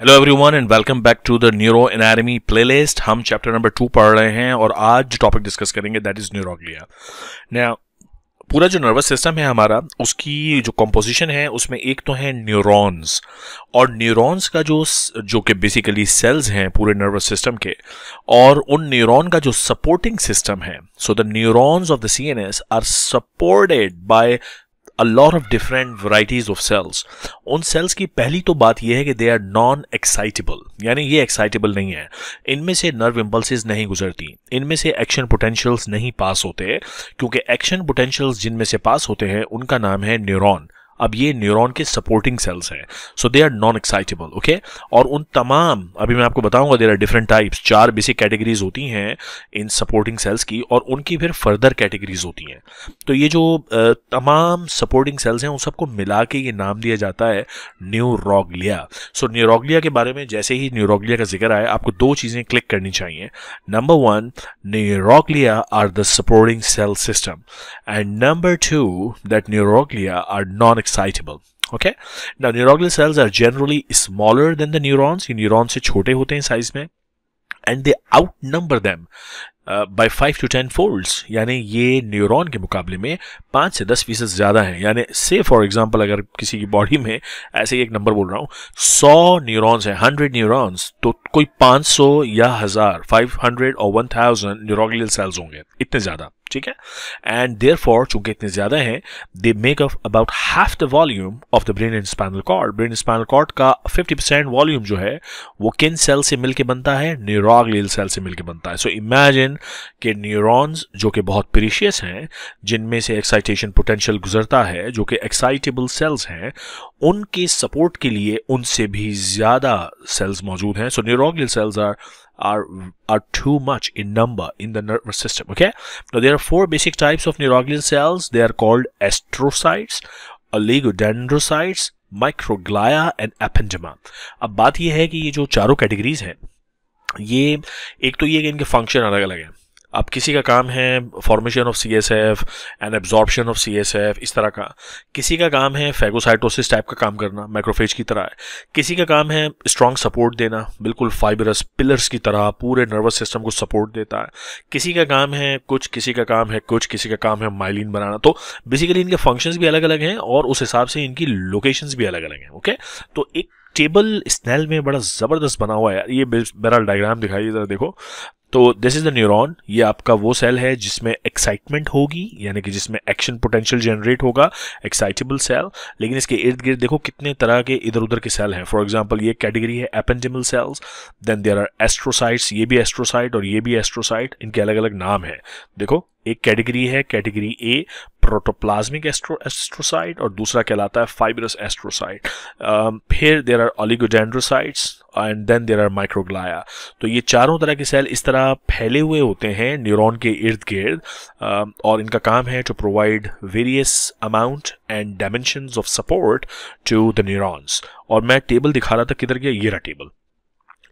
Hello everyone and welcome back to the neuroanatomy playlist हम chapter number two पढ़ रहे हैं और आज जो टॉपिक डिस्कस करेंगे दैट इज़ न्यूरोग्लिया नया पूरा जो नर्वस सिस्टम है हमारा उसकी जो कंपोजिशन है उसमें एक तो है न्यूरॉन्स और न्यूरॉन्स का जो जो कि बेसिकली सेल्स हैं पूरे नर्वस सिस्टम के और उन न्यूरॉन का जो सपोर्टिंग सिस्टम है so the neurons of the C N S are supported by a lot of different varieties of cells उन सेल्स की पहली तो बात यह है कि दे आर नॉन एक्साइटेबल यानी ये एक्साइटेबल नहीं है इनमें से नर्व इम्पल्सिस नहीं गुजरती इनमें से एक्शन पोटेंशियल्स नहीं पास होते क्योंकि एक्शन पोटेंशियल्स जिनमें से पास होते हैं उनका नाम है न्यूरॉन अब ये न्यूरॉन के सपोर्टिंग सेल्स हैं so they are non excitable okay और उन तमाम अभी मैं आपको बताऊंगा देर आर डिफरेंट टाइप्स चार बेसिक कैटेगरीज होती हैं इन सपोर्टिंग सेल्स की और उनकी फिर फर्दर कैटेगरीज होती हैं तो ये जो तमाम सपोर्टिंग सेल्स हैं उन सबको मिला के ये नाम दिया जाता है न्यूरोगलिया सो न्यूरोगलिया के बारे में जैसे ही न्यूरोगलिया का जिक्र आए आपको दो चीज़ें क्लिक करनी चाहिए number one neuroglia are the supporting cell system and number two that neuroglia are non excitable okay now neuroglial cells are generally smaller than the neurons ये neurons are smaller in size and they outnumber them by five to ten folds यानी ये neuron के मुकाबले में पाँच से दस फीसद ज़्यादा है यानी से फॉर एग्जांपल अगर किसी की बॉडी में ऐसे ही एक नंबर बोल रहा हूँ सौ न्यूरॉन्स हैं हंड्रेड न्यूरॉन्स तो कोई पाँच सौ या हज़ार फाइव हंड्रेड और वन थाउजेंड न्यूरोगलियल सेल्स होंगे इतने ज़्यादा ठीक है एंड देयर फॉर चूंकि इतने ज़्यादा हैं they make up about half the volume of the brain and spinal cord brain and spinal cord का फिफ्टी परसेंट वॉल्यूम जो है वो किन सेल से मिलके बनता है न्यूरोगलियल सेल से मिलके बनता है सो इमेजिन के न्यूरॉन्स जो कि बहुत प्रीशियस हैं जिनमें से एक्साइटेशन पोटेंशियल गुजरता है जो कि एक्साइटेबल सेल्स हैं उनके सपोर्ट के लिए उनसे भी ज़्यादा सेल्स मौजूद हैं so neuroglial cells are are are too much in number in the nervous system okay no there are four basic types of neuroglial cells they are called astrocytes oligodendrocytes microglia and ependyma अब बात यह है कि ये जो चारों categories हैं ये एक तो ये कि इनके फंक्शन अलग अलग हैं अब किसी का काम है formation of C S F and absorption of C S F इस तरह का किसी का काम है फेगोसाइटोसिस टाइप का काम करना माइक्रोफेज की तरह है किसी का काम है स्ट्रॉन्ग सपोर्ट देना बिल्कुल फाइबरस पिलर्स की तरह पूरे नर्वस सिस्टम को सपोर्ट देता है किसी का काम है कुछ किसी का काम है कुछ किसी का काम है माइलिन बनाना तो बेसिकली इनके फंक्शंस भी अलग अलग हैं और उस हिसाब से इनकी लोकेशंस भी अलग अलग हैं ओके तो एक टेबल स्नैल में बड़ा ज़बरदस्त बना हुआ है ये बेरल डायग्राम दिखाइए ज़रा देखो तो दिस इज द न्यूरॉन ये आपका वो सेल है जिसमें एक्साइटमेंट होगी यानी कि जिसमें एक्शन पोटेंशियल जनरेट होगा एक्साइटेबल सेल लेकिन इसके इर्द गिर्द देखो कितने तरह के इधर उधर के सेल हैं फॉर एग्जांपल ये कैटेगरी है ependymal cells then there are astrocytes ये भी एस्ट्रोसाइट और ये भी एस्ट्रोसाइट इनके अलग अलग नाम है देखो एक कैटेगरी है category A protoplasmic astro astrocyte और दूसरा कहलाता है फाइबरस एस्ट्रोसाइट um, फिर there are oligodendrocytes and then there are microglia तो ये चारों तरह के सेल इस तरह फैले हुए होते हैं न्यूरॉन के इर्द गिर्द um, और इनका काम है to provide various amount and dimension of support to the neurons और मैं टेबल दिखा रहा था किधर गया ये रहा टेबल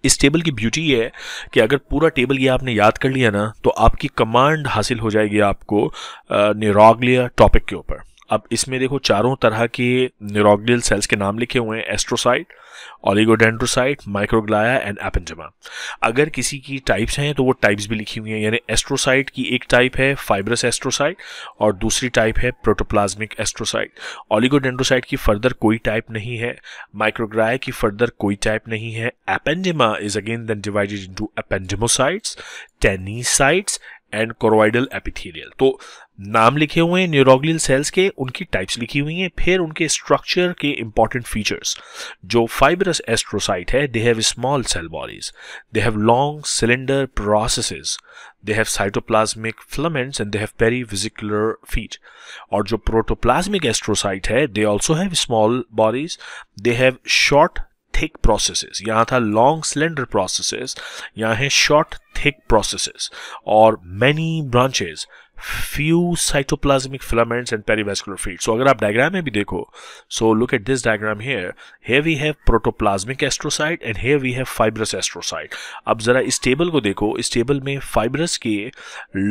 इस टेबल की ब्यूटी है कि अगर पूरा टेबल ये आपने याद कर लिया ना तो आपकी कमांड हासिल हो जाएगी आपको न्यूरोग्लिया uh, टॉपिक के ऊपर अब इसमें देखो चारों तरह के न्यूरोग्लियल सेल्स के नाम लिखे हुए हैं astrocyte oligodendrocyte microglia and ependyma अगर किसी की टाइप्स हैं तो वो टाइप्स भी लिखी हुई हैं यानी एस्ट्रोसाइट की एक टाइप है फाइब्रस एस्ट्रोसाइट और दूसरी टाइप है प्रोटोप्लाज्मिक एस्ट्रोसाइट ऑलिगोडेंड्रोसाइट की फर्दर कोई टाइप नहीं है माइक्रोग्लाया की फर्दर कोई टाइप नहीं है ependyma is again then divided into ependymocytes tanycytes and choroidal epithelial तो नाम लिखे हुए हैं न्यूरोग्लियल सेल्स के उनकी टाइप्स लिखी हुई हैं फिर उनके स्ट्रक्चर के इंपॉर्टेंट फीचर्स जो फाइबरस एस्ट्रोसाइट है they have small cell bodies they have long cylinder processes they have cytoplasmic filaments and they have perivascular feet और जो प्रोटोप्लाज्मिक एस्ट्रोसाइट है they also have small bodies they have short thick processes यहाँ था long cylinder processes यहाँ है short thick processes और many branches few cytoplasmic filaments and perivascular fields. So agar aap diagram mein bhi dekho, so look at this diagram here. Here we have protoplasmic astrocyte and here we have fibrous astrocyte. Ab zara is table ko dekho, is table mein fibrous ke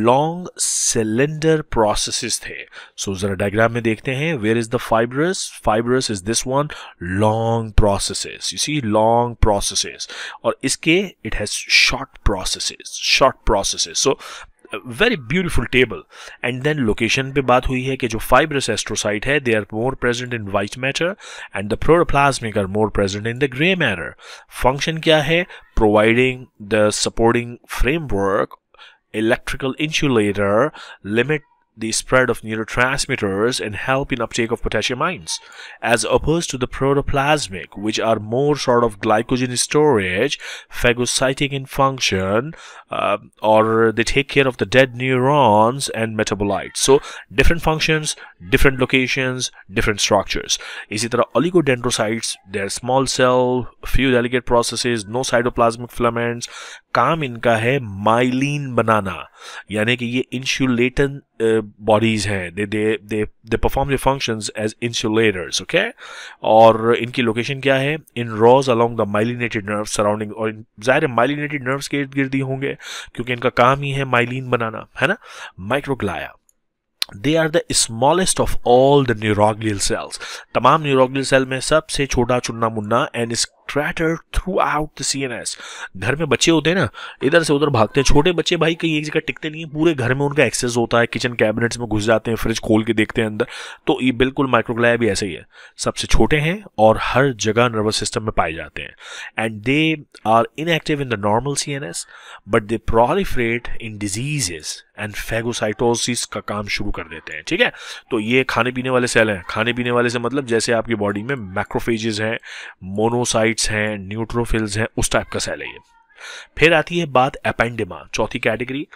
long cylinder processes the. So zara diagram mein dekhte hain, where is the fibrous? Fibrous is this one, long processes. You see long processes. और iske, it has short processes, short processes. So very beautiful table and then location पे बात हुई है कि जो fibrous astrocyte है they are more present in white matter and the protoplasmic are more present in the grey matter function क्या है providing the supporting framework electrical insulator limit the spread of neurotransmitters and help in uptake of potassium ions, as opposed to the protoplasmic, which are more sort of glycogen storage, phagocytic in function, uh, or they take care of the dead neurons and metabolites. So different functions, different locations, different structures. Is it oligodendrocytes? They're small cell, few delicate processes, no cytoplasmic filaments. काम इनका है myelin बनाना यानी कि ये insulating bodies uh, हैं they they they they perform they functions as insulators okay और इनकी location क्या है in rows along the myelinated nerve surrounding और ज़ाहिर माइलिनेटेड नर्व्स के इर्द गिर्द ही होंगे क्योंकि इनका काम ही है माइलिन बनाना है ना microglia they are the smallest of all the neuroglial cells तमाम न्यूरोग्लियल सेल में सबसे छोटा चुन्ना मुन्ना एंड इस स्ट्रैटर थ्रू आउट द सी घर में बच्चे होते हैं ना इधर से उधर भागते हैं छोटे बच्चे भाई कहीं एक जगह टिकते नहीं है पूरे घर में उनका एक्सेस होता है किचन कैबिनेट्स में घुस जाते हैं फ्रिज खोल के देखते हैं अंदर तो ये बिल्कुल माइक्रोग्लाया भी ऐसे ही है सबसे छोटे हैं और हर जगह नर्वस सिस्टम में पाए जाते हैं and they are inactive in the normal C but they proliferate in diseases and phagocytosis का काम शुरू कर देते हैं ठीक है तो ये खाने पीने वाले सेल हैं खाने पीने वाले से मतलब जैसे आपकी बॉडी में मैक्रोफेजेस हैं मोनोसाइट्स हैं न्यूट्रोफिल्स हैं उस टाइप का सेल है ये फिर आती है बात एपेंडिमा चौथी कैटेगरी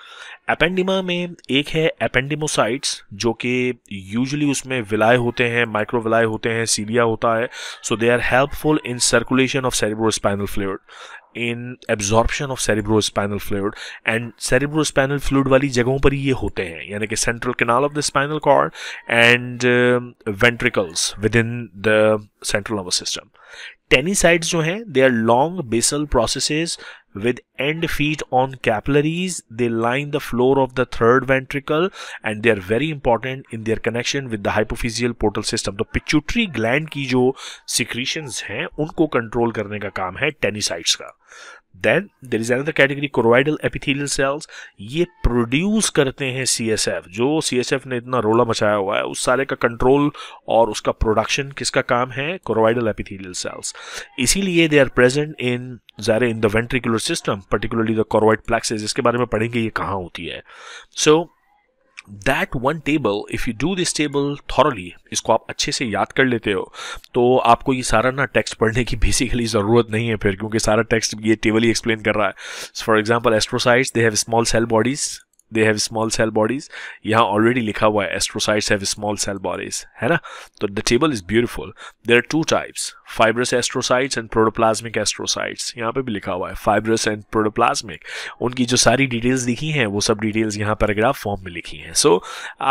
एपेंडिमा में एक है एपेंडिमोसाइट्स जो कि यूजली उसमें विलाय होते हैं माइक्रो विलाय होते हैं सीलिया होता है so they are helpful in circulation of cerebrospinal fluid in absorption of cerebrospinal fluid and cerebrospinal fluid वाली जगहों पर ये होते हैं यानी कि central canal of the spinal cord and ventricles within the central nervous system tanycytes जो हैं they are long basal processes with end feet on capillaries they line the floor of the third ventricle and they are very important in their connection with the hypophyseal portal system तो pituitary gland की जो secretion हैं उनको control करने का काम है tanycytes का then there is another category choroidal epithelial cells ये प्रोड्यूस करते हैं सी एस एफ जो सी एस एफ ने इतना रोला मचाया हुआ है उस सारे का कंट्रोल और उसका प्रोडक्शन किसका काम है कोरोइडल एपिथेलियल सेल्स इसीलिए दे आर प्रेजेंट इन ज़ारे in the ventricular system particularly the choroid plexus इसके बारे में पढ़ेंगे ये कहाँ होती है so so, that one table if you do this table thoroughly इसको आप अच्छे से याद कर लेते हो तो आपको ये सारा ना टेक्स्ट पढ़ने की बेसिकली ज़रूरत नहीं है फिर क्योंकि सारा टेक्स्ट ये टेबल ही एक्सप्लेन कर रहा है for example astrocytes they have small cell bodies they have small cell bodies यहाँ ऑलरेडी लिखा हुआ है astrocytes have small cell bodies है ना तो the table is beautiful there are two types fibrous astrocytes and protoplasmic astrocytes यहाँ पे भी लिखा हुआ है फाइब्रस एंड प्रोटोप्लाज्मिक उनकी जो सारी डिटेल्स लिखी हैं वो सब डिटेल्स यहाँ पैराग्राफ फॉर्म में लिखी हैं so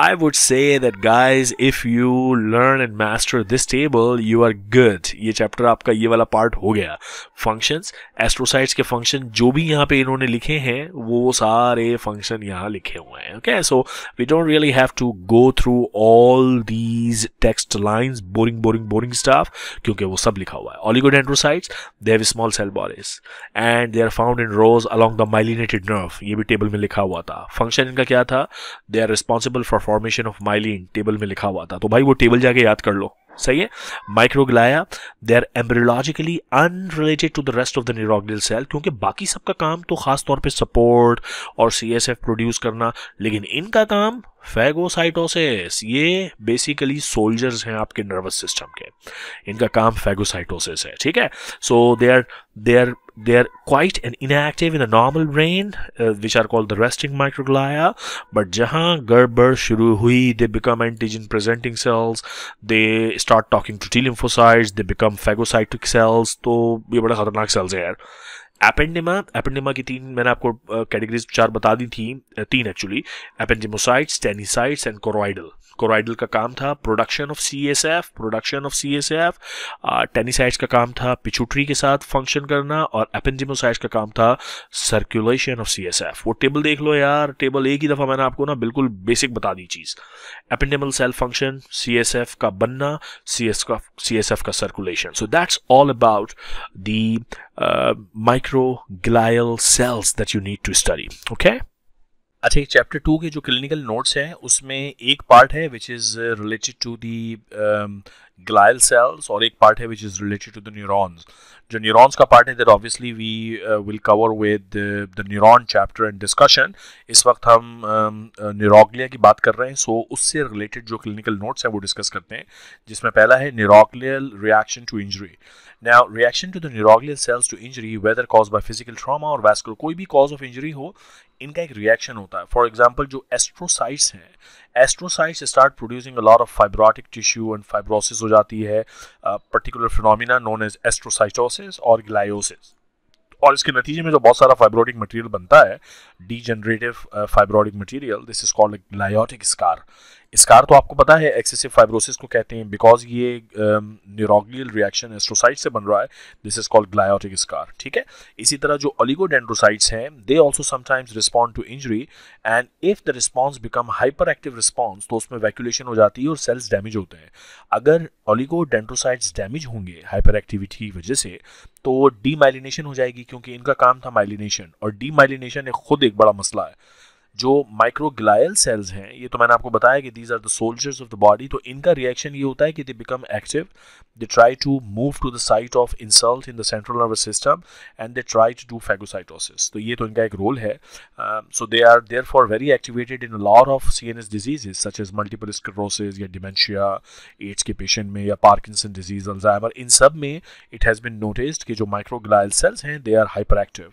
I would say that guys if you learn and master this table you are good ये चैप्टर आपका ये वाला पार्ट हो गया फंक्शंस एस्ट्रोसाइट्स के फंक्शन जो भी यहाँ पे इन्होंने लिखे हैं वो सारे फंक्शन यहाँ लिखे हुए हैं okay so we don't really have to go through all these text lines boring boring boring stuff क्योंकि वो सब लिखा हुआ है oligodendrocytes they have small cell bodies and they are found in rows along the myelinated nerve ये भी table में लिखा हुआ था फंक्शन इनका क्या था they are responsible for formation of myelin table में लिखा हुआ था तो भाई वो टेबल जाके याद कर लो सही है microglia they are embryologically unrelated to the rest of the neuroglial cell क्योंकि बाकी सबका काम तो खास तौर पे सपोर्ट और सीएसएफ प्रोड्यूस करना लेकिन इनका काम फैगोसाइटोसिस ये बेसिकली सोल्जर्स हैं आपके नर्वस सिस्टम के इनका काम फैगोसाइटोसिस है ठीक है so they are they are they're quite inactive in a normal brain uh, which are called the resting microglia but jahan gerber shuru hui they become antigen presenting cells they start talking to t lymphocytes they become phagocytic cells so ye bada khatarnak cells here. Ependyma ependyma की तीन मैंने आपको categories चार बता दी थी तीन actually ependymocytes tanycytes and choroidal choroidal का काम था production of C S F production of C S F tanycytes का काम था पिचुटरी के साथ फंक्शन करना और एपेंडिमोसाइट्स का काम था circulation of C S F वो टेबल देख लो यार टेबल एक ही दफ़ा मैंने आपको ना बिल्कुल बेसिक बता दी चीज़ ependymal cell function C S F का बनना सी एस का सी एस एफ का circulation so that's all about the mic microglial cells that you need to study. Okay. अच्छा एक चैप्टर टू के जो क्लिनिकल नोट्स हैं उसमें एक पार्ट है which is related to the glial cells और एक पार्ट है which is related to the neurons जो न्यूरॉन्स का पार्ट है that obviously we will cover with the neuron chapter and discussion इस वक्त हम न्यूरोग्लिया um, uh, की बात कर रहे हैं सो उससे रिलेटेड जो क्लिनिकल नोट्स हैं वो डिस्कस करते हैं जिसमें पहला है neuroglial reaction to injury now reaction to the neuroglial cells to injury whether cause by physical trauma और वैस्कुलर कोई भी कॉज ऑफ इंजरी हो, इनका एक रिएक्शन होता है. फॉर एग्जाम्पल जो एस्ट्रोसाइट्स हैं, astrocytes start producing a lot of fibrotic tissue and fibrosis हो जाती है particular phenomena known as astrocytosis और ग्लायोसिस और इसके नतीजे में जो बहुत सारा फाइब्रोटिक मटेरियल बनता है degenerative fibrotic material this is called gliotic scar scar तो आपको पता है एक्सेसिव फाइब्रोसिस को कहते हैं बिकॉज ये न्यूरोगियल रिएक्शन एस्ट्रोसाइट से बन रहा है this is called gliotic scar ठीक है इसी तरह जो ऑलिगोडेंड्रोसाइट्स हैं they also sometimes respond to injury and if the response become hyper active response तो उसमें वैक्यूलेशन हो जाती है और सेल्स डैमेज होते हैं अगर ऑलिगोडेंड्रोसाइट्स डैमेज होंगे हाइपर एक्टिविटी की वजह से तो डीमाइलिनेशन हो जाएगी क्योंकि इनका काम था माइलिनेशन और डीमाइलिनेशन एक खुद एक बड़ा मसला है जो माइक्रोग्लायल सेल्स हैं ये तो मैंने आपको बताया कि these are the soldiers of the body तो इनका रिएक्शन ये होता है कि they become active they try to move to the site of insult in the central nervous system and they try to do phagocytosis तो ये तो इनका एक रोल है so they are there for very activated in lot of C N S diseases such as multiple sclerosis या dementia AIDS के patient में या पार्किसन डिजीज अल्जाइमर इन सब में इट हैज़ बिन नोटिस्ड कि जो माइक्रोग्लायल सेल्स हैं दे आर हाइपर एक्टिव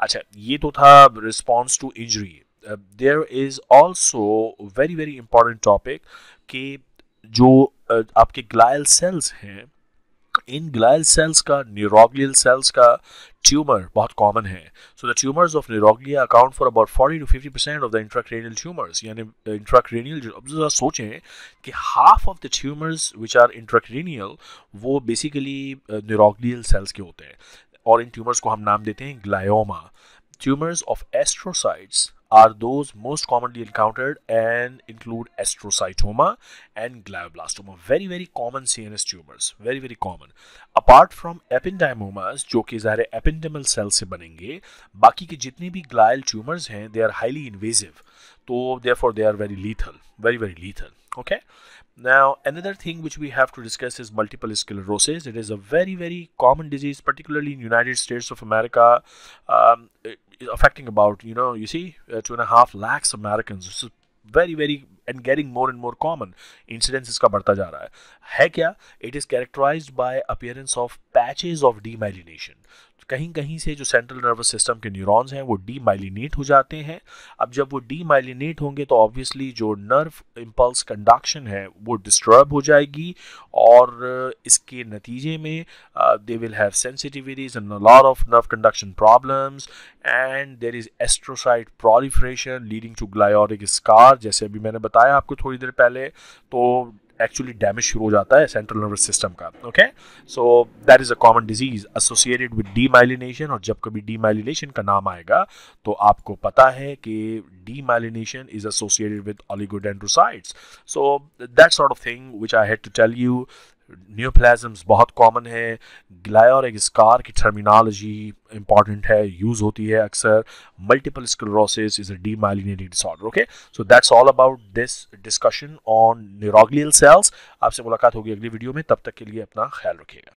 अच्छा ये तो था response to injury there uh, there is also very very important topic कि जो uh, आपके ग्लायल सेल्स हैं इन ग्लायल सेल्स का न्यूरोग्लियल सेल्स का ट्यूमर बहुत कॉमन है so the tumours of neuroglia account for about 40 to 50 percent of the intracranial tumours यानी इंट्राक्रेनियल uh, अब जरा सोचें कि half of the tumours which are intracranial वो बेसिकली न्यूरोग्लियल सेल्स के होते हैं और इन ट्यूमर्स को हम नाम देते हैं glioma tumours of astrocytes are those most commonly encountered and include astrocytoma and glioblastoma. Very, very common CNS tumors. Very, very common. Apart from ependymomas, जो कि ज़ाहिर ependymal cell से बनेंगे, बाकी के जितने भी glial tumors hain, they are highly invasive. So, therefore they are very lethal. Very, very lethal. Okay. Now, another thing which we have to discuss is multiple sclerosis. It is a very, very common disease, particularly in United States of America, um, affecting about, you know, you see, uh, two and a half lakhs Americans. This is very, very and getting more and more common. Incidence is बढ़ता जा रहा Hai kya? It is characterized by appearance of patches of demyelination. कहीं कहीं से जो central nervous system के neurons हैं वो डीमाइलिनेट हो जाते हैं अब जब वो डीमाइलिनेट होंगे तो ऑब्वियसली जो नर्व इम्पल्स कंडक्शन है वो डिस्टर्ब हो जाएगी और इसके नतीजे में they will have sensitivities and lot of nerve conduction problems and there is astrocyte proliferation leading to gliotic scar जैसे अभी मैंने बताया आपको थोड़ी देर पहले तो एक्चुअली डैमेज शुरू हो जाता है सेंट्रल नर्वस सिस्टम का okay so that is a common disease associated with demyelination और जब कभी डीमाइलिनेशन का नाम आएगा तो आपको पता है कि demyelination is associated with oligodendrocytes so that sort of thing which I had to tell you neoplasms बहुत कॉमन है ग्लाया और एक स्कार की टर्मिनोलॉजी इंपॉर्टेंट है यूज़ होती है अक्सर multiple sclerosis is a demyelinating disorder okay so that's all about this discussion on neuroglial cells आपसे मुलाकात होगी अगली वीडियो में तब तक के लिए अपना ख्याल रखिएगा